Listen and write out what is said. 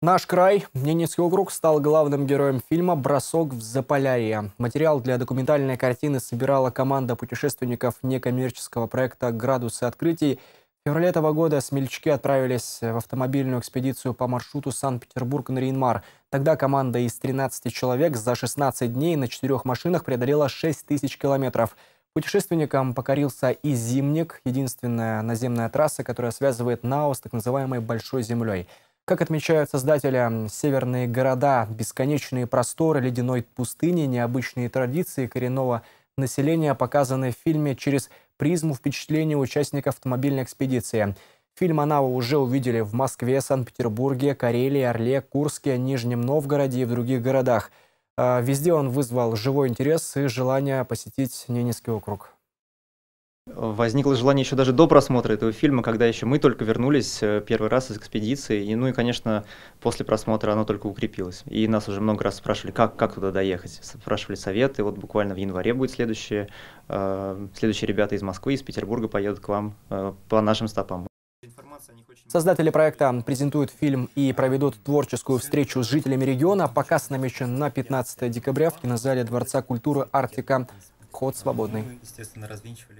Наш край, Ненецкий округ, стал главным героем фильма «Бросок в Заполярье». Материал для документальной картины собирала команда путешественников некоммерческого проекта «Градусы открытий». В феврале этого года смельчаки отправились в автомобильную экспедицию по маршруту Санкт-Петербург-Нарьинмар. Тогда команда из 13 человек за 16 дней на четырех машинах преодолела 6 тысяч километров. Путешественникам покорился и «Зимник» – единственная наземная трасса, которая связывает Нао с так называемой «Большой землей». Как отмечают создатели, северные города, бесконечные просторы ледяной пустыни, необычные традиции коренного населения показаны в фильме через призму впечатления участников автомобильной экспедиции. Фильм «Анава» уже увидели в Москве, Санкт-Петербурге, Карелии, Орле, Курске, Нижнем Новгороде и в других городах. А, везде он вызвал живой интерес и желание посетить Ненецкий округ. Возникло желание еще даже до просмотра этого фильма, когда еще мы только вернулись э, первый раз из экспедиции. И, ну и, конечно, после просмотра оно только укрепилось. И нас уже много раз спрашивали, как, как туда доехать. Спрашивали советы. Вот буквально в январе будет следующие, э, следующие ребята из Москвы, из Петербурга поедут к вам э, по нашим стопам. Создатели проекта презентуют фильм и проведут творческую встречу с жителями региона. Показ намечен на 15 декабря в кинозале Дворца культуры «Арктика». Ход свободный. Ну,